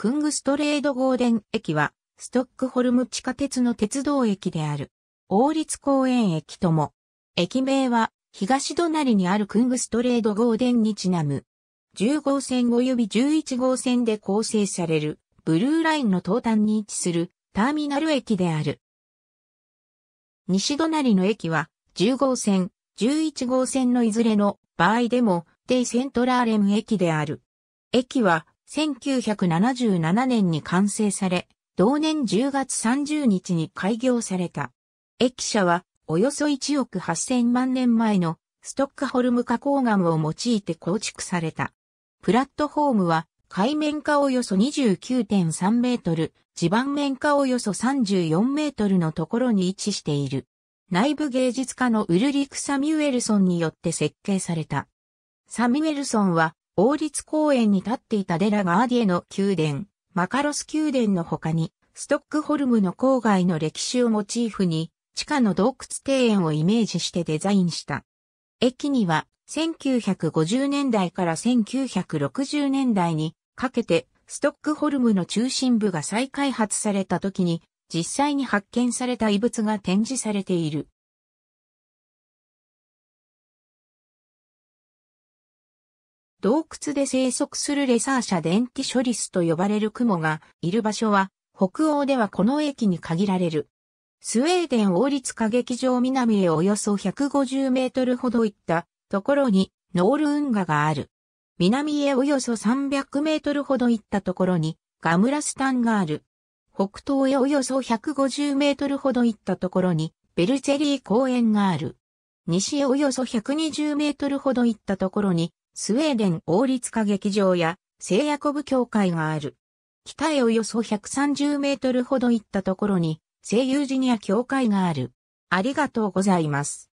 クングストレードゴーデン駅は、ストックホルム地下鉄の鉄道駅である。王立公園駅とも。駅名は、東隣にあるクングストレードゴーデンにちなむ。10号線及び11号線で構成される、ブルーラインの東端に位置する、ターミナル駅である。西隣の駅は、10号線、11号線のいずれの場合でも、デイセントラーレム駅である。駅は、1977年に完成され、同年10月30日に開業された。駅舎は、およそ1億8000万年前のストックホルム花崗岩を用いて構築された。プラットフォームは、海面下およそ29.3メートル、地盤面下およそ34メートルのところに位置している。内部芸術家のウルリク・サミュエルソンによって設計された。サミュエルソンは王立公園に立っていたデラガーディエの宮殿、マカロス宮殿の他に、ストックホルムの郊外の歴史をモチーフに、地下の洞窟庭園をイメージしてデザインした。駅には、1950年代から1960年代にかけて、ストックホルムの中心部が再開発された時に、実際に発見された遺物が展示されている。洞窟で生息するレサーシャ・デンティショリスと呼ばれる雲がいる場所は、北欧ではこの駅に限られる。スウェーデン王立歌劇場南へおよそ150メートルほど行ったところにノール運河がある。南へおよそ300メートルほど行ったところにガムラスタンがある。北東へおよそ150メートルほど行ったところにベルチェリー公園がある。西へおよそ120メートルほど行ったところにスウェーデン王立歌劇場や聖ヤコブ教会がある。北へおよそ130メートルほど行ったところに聖ユージニア教会がある。ありがとうございます。